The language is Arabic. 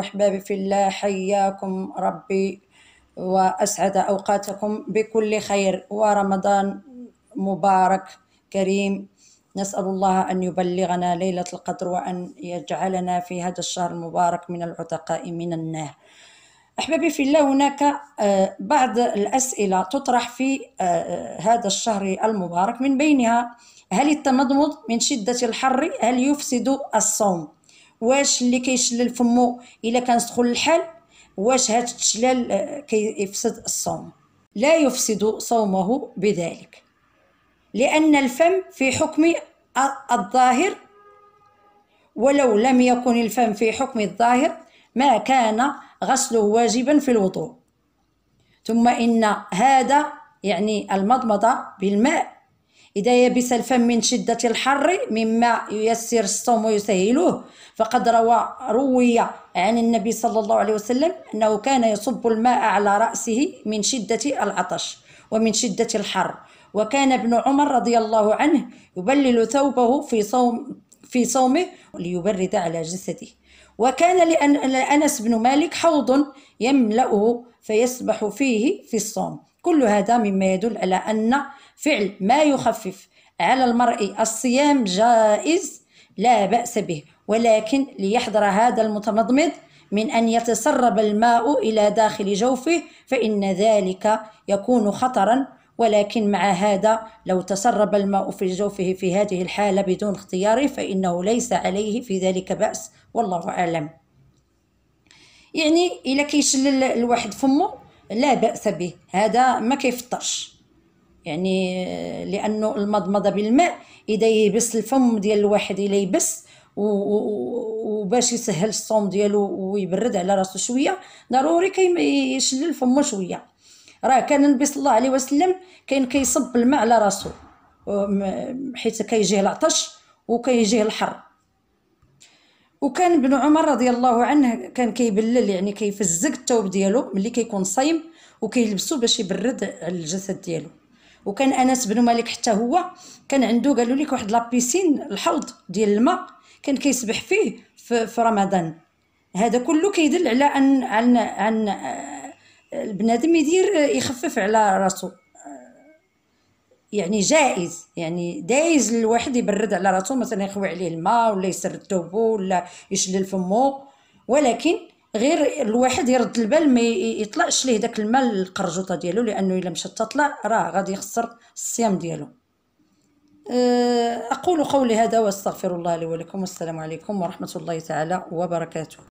أحبابي في الله حياكم ربي وأسعد أوقاتكم بكل خير ورمضان مبارك كريم نسأل الله أن يبلغنا ليلة القدر وأن يجعلنا في هذا الشهر المبارك من العتقاء من النار أحبابي في الله هناك آه، بعض الأسئلة تطرح في آه، آه، هذا الشهر المبارك من بينها هل التمضمض من شدة الحر هل يفسد الصوم واش اللي كيشلل فمو الا كان سخون الحال واش هاد التشلال آه، كيفسد الصوم لا يفسد صومه بذلك لأن الفم في حكم الظاهر ولو لم يكن الفم في حكم الظاهر ما كان غسله واجبا في الوضوء ثم إن هذا يعني المضمضة بالماء إذا يبس الفم من شدة الحر مما ييسر الصوم ويسهله فقد روى روي عن النبي صلى الله عليه وسلم أنه كان يصب الماء على رأسه من شدة العطش ومن شدة الحر وكان ابن عمر رضي الله عنه يبلل ثوبه في صوم في صومه ليبرد على جسده وكان لأنس بن مالك حوض يملأه فيسبح فيه في الصوم كل هذا مما يدل على أن فعل ما يخفف على المرء الصيام جائز لا بأس به ولكن ليحذر هذا المتمضمض من أن يتسرب الماء إلى داخل جوفه فإن ذلك يكون خطرا ولكن مع هذا لو تسرب الماء في جوفه في هذه الحالة بدون اختياره فإنه ليس عليه في ذلك بأس والله أعلم يعني إلا كيشلل الواحد فمه لا بأس به هذا ما كيفطرش يعني لأنه المضمضة بالماء إذا يبس الفم ديال الواحد إلا يبس وباش يسهل الصوم ديالو ويبرد على راسو شويه ضروري كيشلل فمه شويه راه كان النبي صلى الله عليه وسلم كان كيصب الماء على راسو حيت كيجيه العطش وكيجيه الحر وكان ابن عمر رضي الله عنه كان كيبلل يعني كيفزق الثوب ديالو ملي كيكون صايم وكيلبسو باش يبرد على الجسد ديالو وكان انس بن مالك حتى هو كان عنده قالوا لك واحد لابيسين الحوض ديال الماء كان كيسبح فيه في, رمضان هذا كله كيدل على ان عن عن آه، البنادم يدير آه، يخفف على راسو يعني جائز يعني دايز الواحد يبرد على راسو مثلا يخوي عليه الماء ولا يسرد ثوبو ولا يشلل فمو ولكن غير الواحد يرد البال ما يطلعش ليه داك الماء القرجوطه ديالو لانه الا مشات تطلع راه غادي يخسر الصيام ديالو آه، اقول قولي هذا واستغفر الله لي ولكم والسلام عليكم ورحمه الله تعالى وبركاته